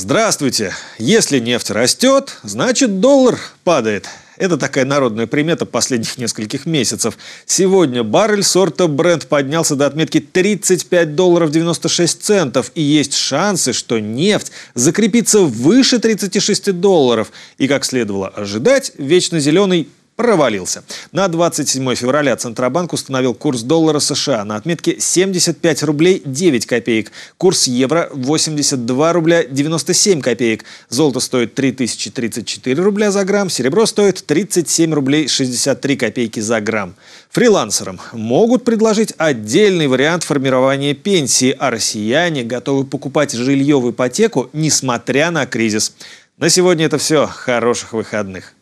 Здравствуйте. Если нефть растет, значит доллар падает. Это такая народная примета последних нескольких месяцев. Сегодня баррель сорта бренд поднялся до отметки 35 долларов 96 центов. И есть шансы, что нефть закрепится выше 36 долларов. И, как следовало ожидать, вечно зеленый провалился. На 27 февраля Центробанк установил курс доллара США на отметке 75 рублей 9 копеек, курс евро 82 рубля 97 копеек, золото стоит 3034 рубля за грамм, серебро стоит 37 рублей 63 копейки за грамм. Фрилансерам могут предложить отдельный вариант формирования пенсии, а россияне готовы покупать жилье в ипотеку, несмотря на кризис. На сегодня это все. Хороших выходных.